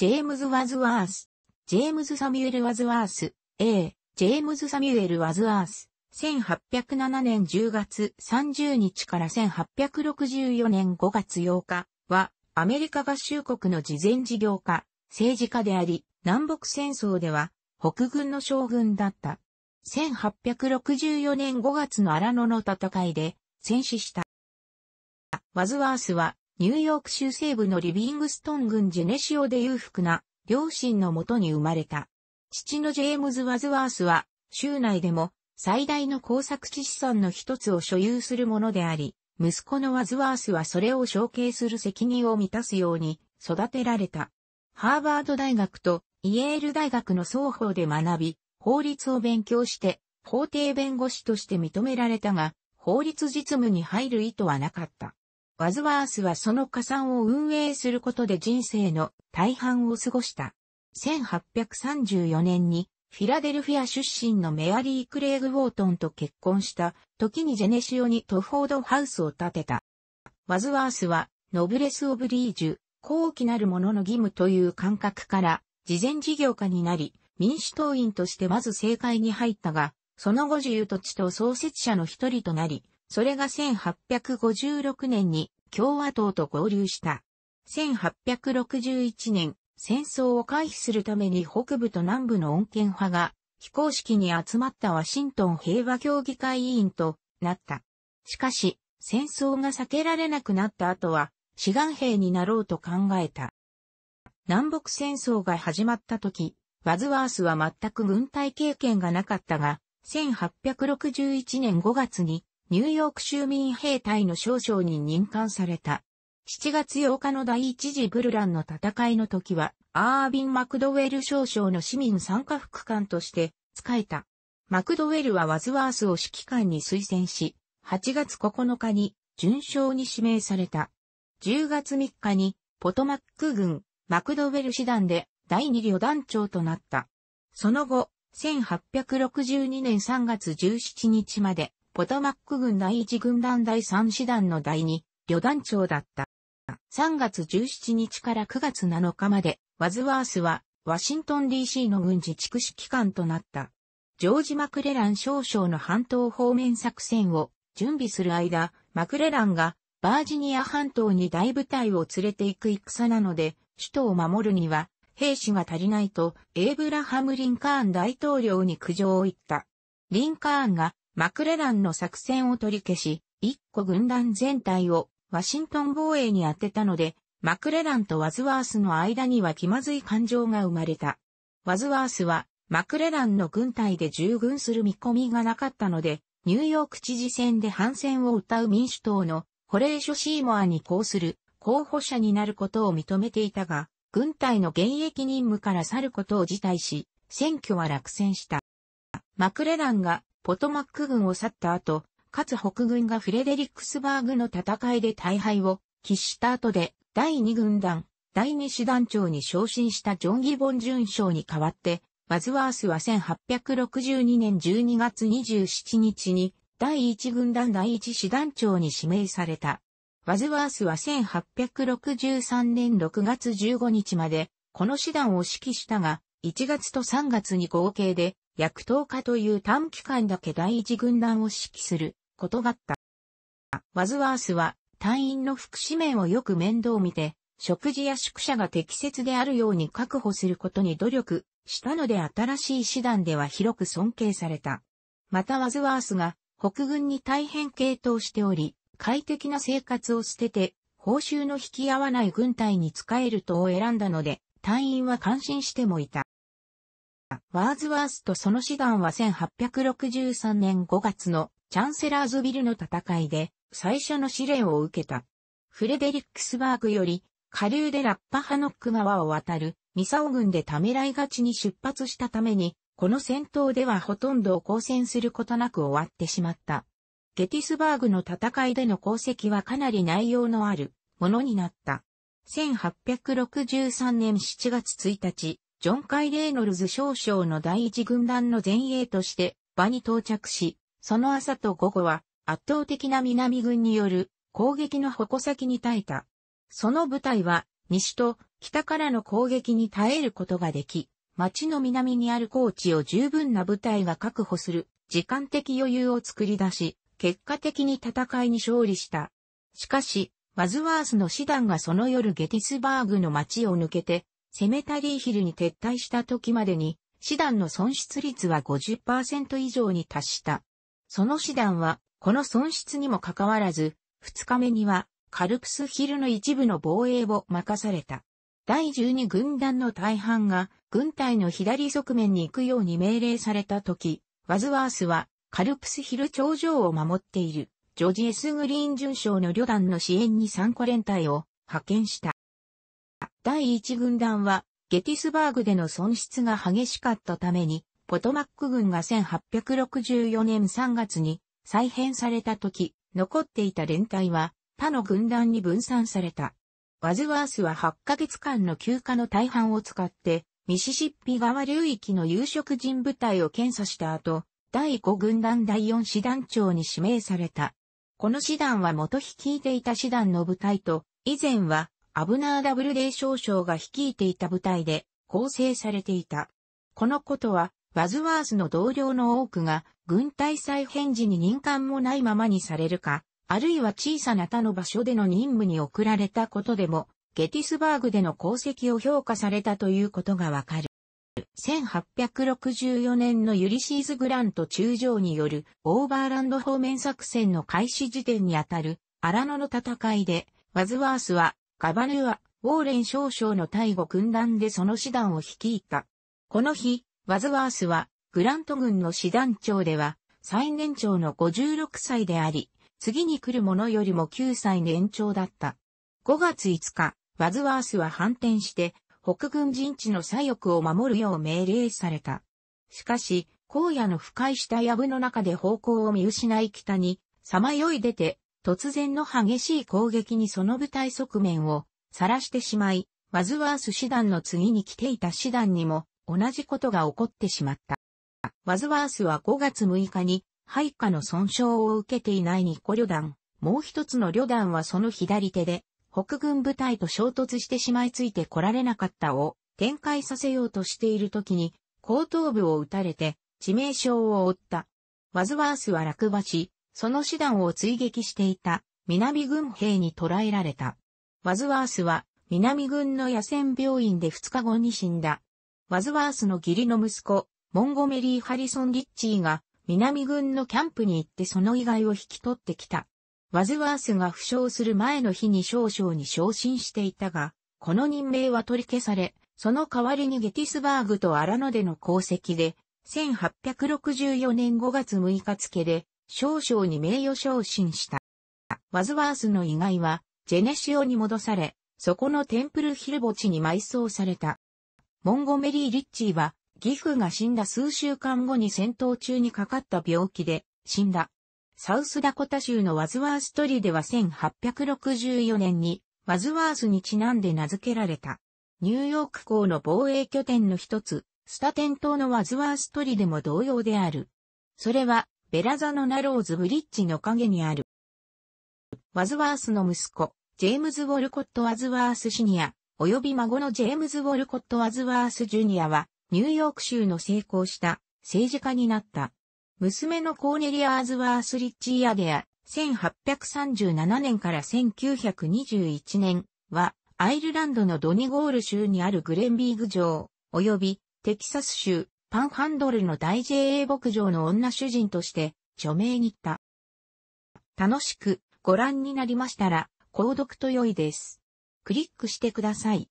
ジェームズ・ワズワース、ジェームズ・サミュエル・ワズワース、A、ジェームズ・サミュエル・ワズワース、1807年10月30日から1864年5月8日は、アメリカ合衆国の慈善事業家、政治家であり、南北戦争では、北軍の将軍だった。1864年5月の荒野の戦いで、戦死した。ワズワースは、ニューヨーク州西部のリビングストン郡ジェネシオで裕福な両親のもとに生まれた。父のジェームズ・ワズワースは、州内でも最大の工作地資産の一つを所有するものであり、息子のワズワースはそれを承継する責任を満たすように育てられた。ハーバード大学とイエール大学の双方で学び、法律を勉強して、法廷弁護士として認められたが、法律実務に入る意図はなかった。ワズワースはその加算を運営することで人生の大半を過ごした。1834年にフィラデルフィア出身のメアリー・クレイグ・ウォートンと結婚した時にジェネシオにトフォードハウスを建てた。ワズワースはノブレス・オブリージュ、高貴なる者の義務という感覚から慈善事業家になり、民主党員としてまず政界に入ったが、その後自由土地と創設者の一人となり、それが1856年に共和党と合流した。1861年、戦争を回避するために北部と南部の恩恵派が非公式に集まったワシントン平和協議会委員となった。しかし、戦争が避けられなくなった後は、志願兵になろうと考えた。南北戦争が始まった時、ワズワースは全く軍隊経験がなかったが、1861年5月にニューヨーク州民兵隊の少将に任官された。7月8日の第一次ブルランの戦いの時は、アービン・マクドウェル少将の市民参加副官として仕えた。マクドウェルはワズワースを指揮官に推薦し、8月9日に順将に指名された。10月3日にポトマック軍マクドウェル師団で第2旅団長となった。その後、1862年3月17日までポトマック軍第1軍団第3師団の第2、旅団長だった。3月17日から9月7日まで、ワズワースは、ワシントン DC の軍事蓄区指関となった。ジョージ・マクレラン少将の半島方面作戦を準備する間、マクレランがバージニア半島に大部隊を連れて行く戦なので、首都を守るには兵士が足りないと、エイブラハム・リンカーン大統領に苦情を言った。リンカーンがマクレランの作戦を取り消し、一個軍団全体をワシントン防衛に当てたので、マクレランとワズワースの間には気まずい感情が生まれた。ワズワースは、マクレランの軍隊で従軍する見込みがなかったので、ニューヨーク知事選で反戦を歌う民主党のホレーショ・シーモアに抗する候補者になることを認めていたが、軍隊の現役任務から去ることを辞退し、選挙は落選した。マクレランがポトマック軍を去った後、かつ北軍がフレデリックスバーグの戦いで大敗を喫した後で、第2軍団、第2師団長に昇進したジョン・ギボン順将に代わって、ワズワースは1862年12月27日に、第1軍団第1師団長に指名された。ワズワースは1863年6月15日まで、この師団を指揮したが、1月と3月に合計で、薬刀家という短期間だけ第一軍団を指揮することがあった。ワズワースは隊員の福祉面をよく面倒見て、食事や宿舎が適切であるように確保することに努力したので新しい手段では広く尊敬された。またワズワースが北軍に大変傾倒しており、快適な生活を捨てて、報酬の引き合わない軍隊に使えるとを選んだので、隊員は感心してもいた。ワーズワースとその師団は1863年5月のチャンセラーズビルの戦いで最初の試練を受けた。フレデリックスバーグより下流でラッパハノック川を渡るミサオ軍でためらいがちに出発したために、この戦闘ではほとんどを交戦することなく終わってしまった。ゲティスバーグの戦いでの功績はかなり内容のあるものになった。1863年7月1日、ジョン・カイ・レイノルズ少将の第一軍団の前衛として場に到着し、その朝と午後は圧倒的な南軍による攻撃の矛先に耐えた。その部隊は西と北からの攻撃に耐えることができ、町の南にある高地を十分な部隊が確保する時間的余裕を作り出し、結果的に戦いに勝利した。しかし、ワズワースの師団がその夜ゲティスバーグの町を抜けてセメタリーヒルに撤退した時までに、師団の損失率は50%以上に達した。その師団は、この損失にもかかわらず、2日目には、カルプスヒルの一部の防衛を任された。第12軍団の大半が、軍隊の左側面に行くように命令された時、ワズワースは、カルプスヒル頂上を守っている、ジョージ・エス・グリーン巡将の旅団の支援に参個連隊を派遣した。第1軍団は、ゲティスバーグでの損失が激しかったために、ポトマック軍が1864年3月に再編された時、残っていた連隊は、他の軍団に分散された。ワズワースは8ヶ月間の休暇の大半を使って、ミシシッピ川流域の有色人部隊を検査した後、第5軍団第4師団長に指名された。この師団は元率いていた師団の部隊と、以前はアブナーダブルデー少将が率いていた部隊で構成されていた。このことは、ワズワースの同僚の多くが、軍隊再編時に任官もないままにされるか、あるいは小さな他の場所での任務に送られたことでも、ゲティスバーグでの功績を評価されたということがわかる。1864年のユリシーズ・グラント中将によるオーバーランド方面作戦の開始時点にあたるアラノの戦いで、ワズワースはガバルは、ウォーレン少将の大護軍団でその師団を率いた。この日、ワズワースは、グラント軍の師団長では、最年長の56歳であり、次に来る者よりも9歳年長だった。5月5日、ワズワースは反転して、北軍陣地の左翼を守るよう命令された。しかし、荒野の深いした藪の中で方向を見失い北に、さまよい出て、突然の激しい攻撃にその部隊側面を晒してしまい、ワズワース師団の次に来ていた師団にも同じことが起こってしまった。ワズワースは5月6日に配下の損傷を受けていない日個旅団、もう一つの旅団はその左手で北軍部隊と衝突してしまいついて来られなかったを展開させようとしている時に後頭部を撃たれて致命傷を負った。ワズワースは落馬し、その師団を追撃していた南軍兵に捕らえられた。ワズワースは南軍の野戦病院で2日後に死んだ。ワズワースの義理の息子、モンゴメリー・ハリソン・リッチーが南軍のキャンプに行ってその遺骸を引き取ってきた。ワズワースが負傷する前の日に少々に昇進していたが、この任命は取り消され、その代わりにゲティスバーグとアラノでの功績で、1864年5月6日付で、少将に名誉昇進した。ワズワースの遺骸は、ジェネシオに戻され、そこのテンプルヒル墓地に埋葬された。モンゴメリー・リッチーは、義父が死んだ数週間後に戦闘中にかかった病気で死んだ。サウスダコタ州のワズワーストリでは1864年にワズワースにちなんで名付けられた。ニューヨーク港の防衛拠点の一つ、スタテン島のワズワーストリでも同様である。それはベラザノナローズブリッジの陰にある。ワズワースの息子、ジェームズ・ウォルコット・ワズワースシニア、及び孫のジェームズ・ウォルコット・ワズワースジュニアは、ニューヨーク州の成功した政治家になった。娘のコーネリア・アズワース・リッチー・アデア、1837年から1921年は、アイルランドのドニゴール州にあるグレンビーグ城、及びテキサス州パンハンドルの大 JA 牧場の女主人として、著名に行った。楽しくご覧になりましたら、購読と良いです。クリックしてください。